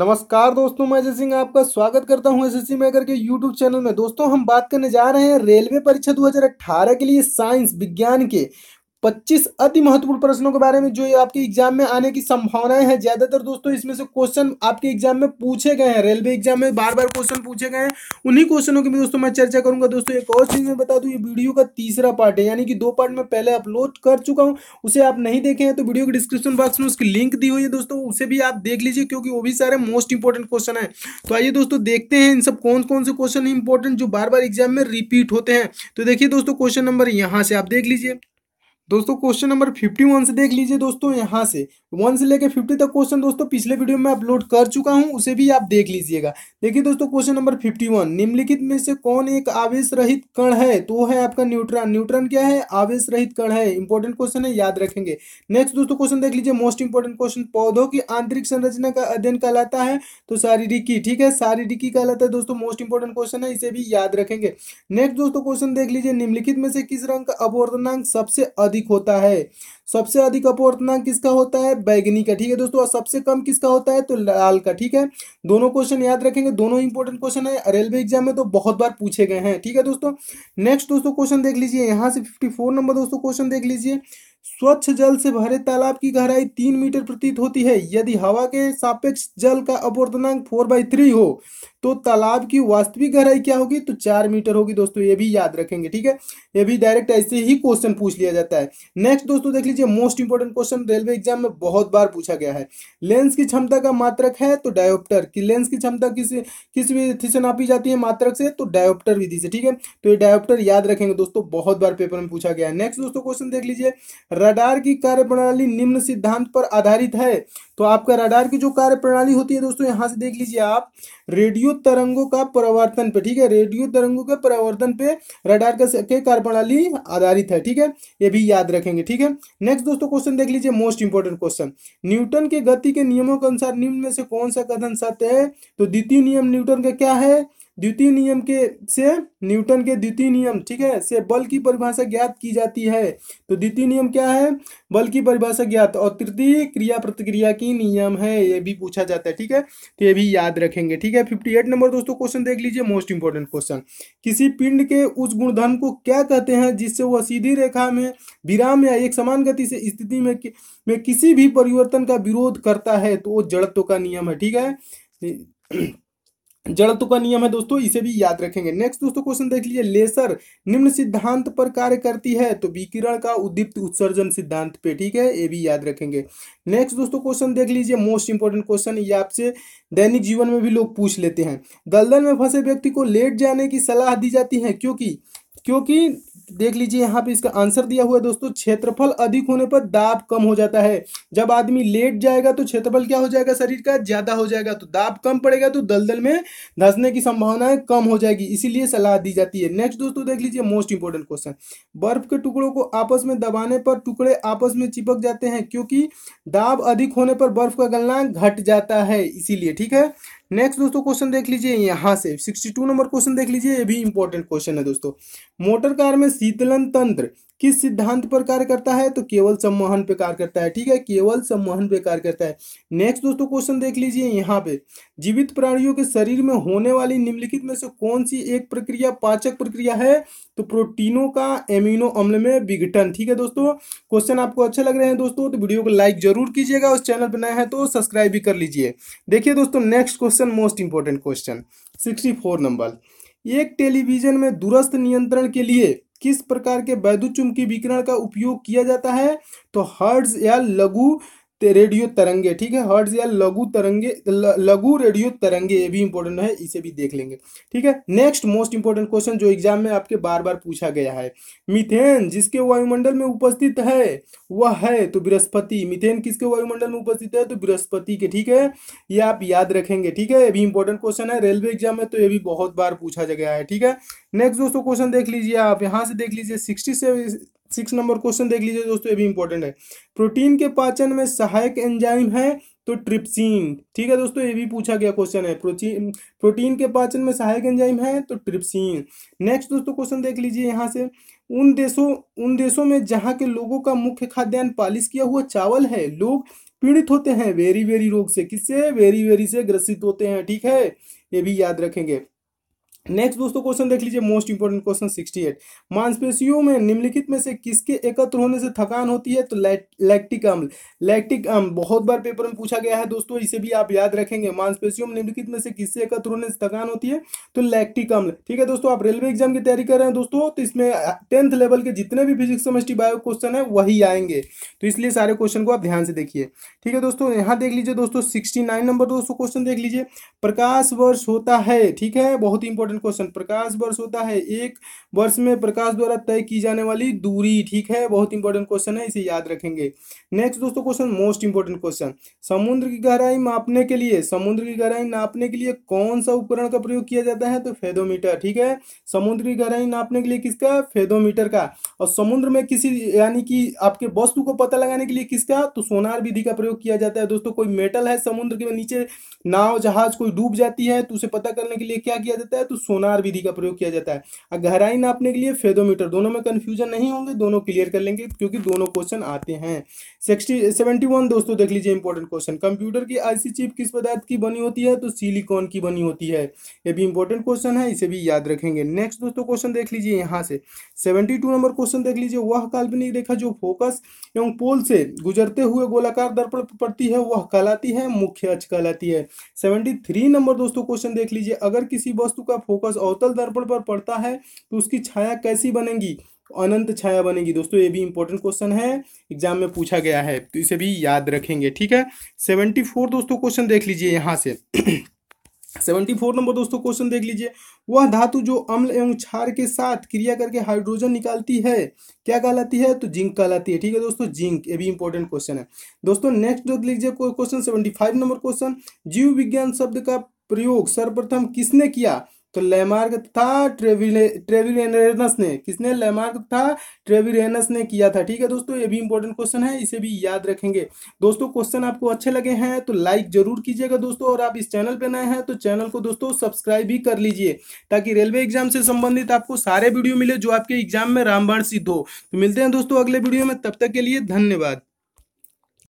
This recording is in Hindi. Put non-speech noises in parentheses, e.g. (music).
नमस्कार दोस्तों मैं अजय सिंह आपका स्वागत करता हूं एसएससी मेकर के यूट्यूब चैनल में दोस्तों हम बात करने जा रहे हैं रेलवे परीक्षा 2018 के लिए साइंस विज्ञान के पच्चीस अति महत्वपूर्ण प्रश्नों के बारे में जो आपके एग्जाम में आने की संभावनाएं हैं ज्यादातर दोस्तों इसमें से क्वेश्चन आपके एग्जाम में पूछे गए हैं रेलवे एग्जाम में बार बार क्वेश्चन पूछे गए हैं उन्हीं क्वेश्चनों की भी दोस्तों मैं चर्चा करूंगा दोस्तों एक और चीज मैं बता दूं ये वीडियो का तीसरा पार्ट है यानी कि दो पार्ट में पहले अपलोड कर चुका हूँ उसे आप नहीं देखे हैं तो वीडियो के डिस्क्रिप्शन बॉक्स में उसकी लिंक दी हुई है दोस्तों उसे भी आप देख लीजिए क्योंकि वो भी सारे मोस्ट इंपॉर्टेंट क्वेश्चन है तो आइए दोस्तों देखते हैं इन सब कौन कौन से क्वेश्चन इंपॉर्टेंट जो बार बार एग्जाम में रिपीट होते हैं तो देखिए दोस्तों क्वेश्चन नंबर यहाँ से आप देख लीजिए दोस्तों क्वेश्चन नंबर फिफ्टी वन से देख लीजिए दोस्तों यहाँ से वन से लेकर फिफ्टी तक क्वेश्चन दोस्तों पिछले वीडियो में अपलोड कर चुका हूँ उसे भी आप देख लीजिएगा देखिए दोस्तों क्वेश्चन नंबर फिफ्टी वन निम्नलिखित में से कौन एक आवेश रहित कण है तो है आपका न्यूट्रॉन न्यूट्रॉन क्या है आवेश रहित कण है इंपॉर्टेंट क्वेश्चन है याद रखेंगे नेक्स्ट दोस्तों क्वेश्चन देख लीजिए मोस्ट इंपॉर्टेंट क्वेश्चन पौधों की आंतरिक संरचना का अध्ययन कहलाता है तो शारीरिकी ठीक है शारीरिकी कहलाता है दोस्तों मोस्ट इंपॉर्टेंट क्वेश्चन है इसे भी याद रखेंगे नेक्स्ट दोस्तों क्वेश्चन देख लीजिए निम्नलिखित में से किस रंग का अवर्धनांक सबसे अधिक अधिक होता है सबसे अधिक अपूर्णांक किसका होता है बैगनी का ठीक है दोस्तों और सबसे कम किसका होता है तो लाल का ठीक है दोनों क्वेश्चन याद रखेंगे दोनों इंपॉर्टेंट क्वेश्चन है रेलवे एग्जाम में तो बहुत बार पूछे गए हैं ठीक है दोस्तों नेक्स्ट दोस्तों क्वेश्चन देख लीजिए यहाँ से फिफ्टी नंबर दोस्तों क्वेश्चन देख लीजिए स्वच्छ जल से भरे तालाब की गहराई तीन मीटर प्रतीत होती है यदि हवा के सापेक्ष जल का अपवर्तनांक फोर बाई थ्री हो तो तालाब की वास्तविक गहराई क्या होगी तो चार मीटर होगी दोस्तों ये भी याद रखेंगे ठीक है ये भी डायरेक्ट ऐसे ही क्वेश्चन पूछ लिया जाता है नेक्स्ट दोस्तों देख लीजिए most important question railway exam में बहुत बार पूछा गया है लेंस की क्षमता का मात्रक है तो डायोप्टर की लेंस की क्षमता किस किस विधि से नापी जाती है मात्रक से तो डायोप्टर विधि से ठीक है तो ये डायोप्टर याद रखेंगे दोस्तों बहुत बार पेपर में पूछा गया है नेक्स्ट दोस्तों क्वेश्चन देख लीजिए रडार की कार्य प्रणाली निम्न सिद्धांत पर आधारित है तो आपका रडार की जो कार्य प्रणाली होती है दोस्तों यहाँ से देख लीजिए आप रेडियो तरंगों का परावर्तन पे ठीक है रेडियो तरंगों के परावर्तन पे रडार के प्रणाली आधारित है ठीक है ये भी याद रखेंगे ठीक है नेक्स्ट दोस्तों क्वेश्चन देख लीजिए मोस्ट इंपोर्टेंट क्वेश्चन न्यूटन के गति के नियमों के अनुसार निम्न में से कौन सा कथन सत्य है तो द्वितीय नियम न्यूटन का क्या है द्वितीय नियम के से न्यूटन के द्वितीय नियम ठीक है से बल की परिभाषा ज्ञात की जाती है तो द्वितीय नियम क्या है बल की परिभाषा ज्ञात और तृतीय क्रिया प्रतिक्रिया की नियम है ये भी पूछा जाता है ठीक है तो ये भी याद रखेंगे ठीक है फिफ्टी एट नंबर दोस्तों क्वेश्चन देख लीजिए मोस्ट इंपॉर्टेंट क्वेश्चन किसी पिंड के उस गुणधर्म को क्या कहते हैं जिससे वह सीधी रेखा में विराम या एक समान गति से स्थिति में, कि, में किसी भी परिवर्तन का विरोध करता है तो वो जड़त्व का नियम है ठीक है जड़त्व का नियम है दोस्तों इसे भी याद रखेंगे नेक्स्ट दोस्तों क्वेश्चन देख लीजिए लेसर निम्न सिद्धांत पर कार्य करती है तो विकिरण का उद्दीप्त उत्सर्जन सिद्धांत पे ठीक है ये भी याद रखेंगे नेक्स्ट दोस्तों क्वेश्चन देख लीजिए मोस्ट इंपोर्टेंट क्वेश्चन ये आपसे दैनिक जीवन में भी लोग पूछ लेते हैं दलदल में फंसे व्यक्ति को लेट जाने की सलाह दी जाती है क्योंकि क्योंकि देख लीजिए यहाँ पे इसका आंसर दिया हुआ है दोस्तों क्षेत्रफल अधिक होने पर दाब कम हो जाता है जब आदमी लेट जाएगा तो क्षेत्रफल क्या हो जाएगा शरीर का ज्यादा हो जाएगा तो दाब कम पड़ेगा तो दलदल में धंसने की संभावनाएं कम हो जाएगी इसीलिए सलाह दी जाती है नेक्स्ट दोस्तों देख लीजिए मोस्ट इंपोर्टेंट क्वेश्चन बर्फ के टुकड़ों को आपस में दबाने पर टुकड़े आपस में चिपक जाते हैं क्योंकि दाब अधिक होने पर बर्फ का गलना घट जाता है इसीलिए ठीक है नेक्स्ट दोस्तों क्वेश्चन देख लीजिए यहाँ से 62 नंबर क्वेश्चन देख लीजिए ये भी इंपॉर्टेंट क्वेश्चन है दोस्तों मोटर कार में शीतलन तंत्र किस सिद्धांत पर कार्य करता है तो केवल सम्मोहन पे कार्य करता है ठीक है केवल सम्मोहन पे कार्य करता है नेक्स्ट दोस्तों क्वेश्चन देख लीजिए यहाँ पे जीवित प्राणियों के शरीर में होने वाली निम्नलिखित में से कौन सी एक प्रक्रिया पाचक प्रक्रिया है तो प्रोटीनों का एमिनो अम्ल में विघटन ठीक है दोस्तों क्वेश्चन आपको अच्छे लग रहे हैं दोस्तों तो वीडियो को लाइक जरूर कीजिएगा उस चैनल पर नया है तो सब्सक्राइब भी कर लीजिए देखिए दोस्तों next question most important question sixty four नंबर एक टेलीविजन में दूरस्थ नियंत्रण के लिए किस प्रकार के वैद्युत चुंबकीय विकिरण का उपयोग किया जाता है तो हर्ड्स या लघु रेडियो तरंगे ठीक है हर्ट्ज या लघु तरंगे लघु रेडियो तरंगे ये भी इंपॉर्टेंट है इसे भी देख लेंगे ठीक है नेक्स्ट मोस्ट इंपॉर्टेंट क्वेश्चन जो एग्जाम में आपके बार बार पूछा गया है मिथेन जिसके वायुमंडल में उपस्थित है वह है तो बृहस्पति मिथेन किसके वायुमंडल में उपस्थित है तो बृहस्पति के ठीक है ये आप याद रखेंगे ठीक है ये भी इंपॉर्टेंट क्वेश्चन है रेलवे एग्जाम में तो ये भी बहुत बार पूछा गया है ठीक है नेक्स्ट दोस्तों क्वेश्चन देख लीजिए आप यहाँ से देख लीजिए सिक्सटी से सिक्स नंबर क्वेश्चन देख लीजिए दोस्तों ये भी इंपॉर्टेंट है प्रोटीन के पाचन में सहायक एंजाइम है तो ट्रिप्सिन ठीक है दोस्तों ये भी पूछा गया क्वेश्चन है प्रोटीन प्रोटीन के पाचन में सहायक एंजाइम है तो ट्रिप्सिन नेक्स्ट दोस्तों क्वेश्चन देख लीजिए यहाँ से उन देशों उन देशों में जहाँ के लोगों का मुख्य खाद्यान्न पालिश किया हुआ चावल है लोग पीड़ित होते हैं वेरी वेरी रोग से किससे वेरी वेरी से ग्रसित होते हैं ठीक है ये भी याद रखेंगे नेक्स्ट दोस्तों क्वेश्चन देख लीजिए मोस्ट इंपोर्टेंट क्वेश्चन 68 मांसपेशियों में निम्नलिखित में से किसके एकत्र होने से थकान होती है तो लैक्टिक अम्ल लैक्टिक अम्ल बहुत बार पेपर में पूछा गया है दोस्तों इसे भी आप याद रखेंगे मांसपेशियों में निम्नलिखित में से किससे एकत्र होने से थकान होती है तो लैक्टिक अम्ल ठीक है दोस्तों आप रेलवे एग्जाम की तैयारी कर रहे हैं दोस्तों तो इसमें टेंथ लेवल के जितने भी फिजिक्स समस्टी बायो क्वेश्चन है वही आएंगे तो इसलिए सारे क्वेश्चन को आप ध्यान से देखिए ठीक है दोस्तों यहाँ देख लीजिए दोस्तों सिक्सटी नंबर दोस्तों क्वेश्चन देख लीजिए प्रकाश वर्ष होता है ठीक है बहुत इंपॉर्टेंट इंपॉर्टेंट क्वेश्चन प्रकाश वर्ष होता है एक वर्ष में प्रकाश द्वारा तय की जाने वाली दूरी ठीक है बहुत इंपॉर्टेंट क्वेश्चन है इसे याद रखेंगे नेक्स्ट दोस्तों क्वेश्चन मोस्ट इंपॉर्टेंट क्वेश्चन समुद्र की गहराई मापने के लिए समुद्र की गहराई नापने के लिए कौन सा उपकरण का प्रयोग किया जाता है तो फेदोमीटर ठीक है समुद्र की गहराई नापने के लिए किसका फेदोमीटर का और समुद्र में किसी यानी कि आपके वस्तु को पता लगाने के लिए किसका तो सोनार विधि का प्रयोग किया जाता है दोस्तों कोई मेटल है समुद्र के नीचे नाव जहाज कोई डूब जाती है तो उसे पता करने के लिए क्या किया जाता है तो सोनार विधि का प्रयोग किया जाता है और गहराई नापने के लिए फेदोमीटर दोनों में कन्फ्यूजन नहीं होंगे दोनों क्लियर कर लेंगे क्योंकि दोनों क्वेश्चन आते हैं सिक्सटी सेवेंटी वन दोस्तों देख लीजिए इंपॉर्टेंट क्वेश्चन कंप्यूटर की आईसी चिप किस पदार्थ की बनी होती है तो सिलिकॉन की बनी होती है ये भी इंपॉर्टेंट क्वेश्चन है इसे भी याद रखेंगे नेक्स्ट दोस्तों क्वेश्चन देख लीजिए यहाँ से सेवेंटी टू नंबर क्वेश्चन देख लीजिए वह काल्पनिक रेखा जो फोकस एवं पोल से गुजरते हुए गोलाकार दर्पण पड़ती है वह कहलाती है मुख्य अच कहलाती है सेवेंटी थ्री नंबर दोस्तों क्वेश्चन देख लीजिए अगर किसी वस्तु का फोकस अवतल दर्पण पर पड़ता है तो उसकी छाया कैसी बनेगी अनंत छाया बनेगी दोस्तों ये भी इंपॉर्टेंट क्वेश्चन है एग्जाम में पूछा गया है तो इसे भी याद रखेंगे ठीक है सेवेंटी फोर दोस्तों क्वेश्चन देख लीजिए यहाँ से सेवेंटी (clears throat) फोर नंबर दोस्तों क्वेश्चन देख लीजिए वह धातु जो अम्ल एवं क्षार के साथ क्रिया करके हाइड्रोजन निकालती है क्या कहलाती है तो जिंक कहलाती है ठीक है दोस्तों जिंक ये भी इंपॉर्टेंट क्वेश्चन है दोस्तों नेक्स्ट देख लीजिए क्वेश्चन सेवेंटी फाइव नंबर क्वेश्चन जीव विज्ञान शब्द का प्रयोग सर्वप्रथम किसने किया तो लेमार्क था ट्रेविरेनस ने किसने लेमार्क था ट्रेविलेनस ने किया था ठीक है दोस्तों ये भी इंपॉर्टेंट क्वेश्चन है इसे भी याद रखेंगे दोस्तों क्वेश्चन आपको अच्छे लगे हैं तो लाइक जरूर कीजिएगा दोस्तों और आप इस चैनल पर नए हैं तो चैनल को दोस्तों सब्सक्राइब भी कर लीजिए ताकि रेलवे एग्जाम से संबंधित आपको सारे वीडियो मिले जो आपके एग्जाम में रामबाण सिद्ध हो तो मिलते हैं दोस्तों अगले वीडियो में तब तक के लिए धन्यवाद